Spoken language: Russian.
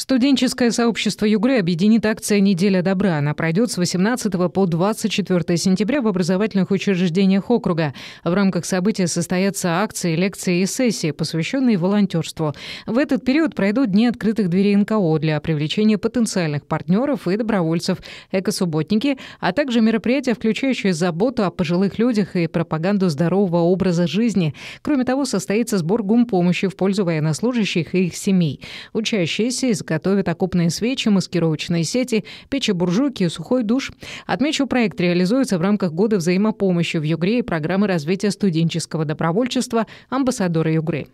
Студенческое сообщество Югры объединит акция «Неделя добра». Она пройдет с 18 по 24 сентября в образовательных учреждениях округа. В рамках события состоятся акции, лекции и сессии, посвященные волонтерству. В этот период пройдут дни открытых дверей НКО для привлечения потенциальных партнеров и добровольцев, экосубботники, а также мероприятия, включающие заботу о пожилых людях и пропаганду здорового образа жизни. Кроме того, состоится сбор гумпомощи в пользу военнослужащих и их семей. Учащиеся из готовят окопные свечи, маскировочные сети, печи буржуйки и сухой душ. Отмечу, проект реализуется в рамках года взаимопомощи в Югре и программы развития студенческого добровольчества «Амбассадоры Югры».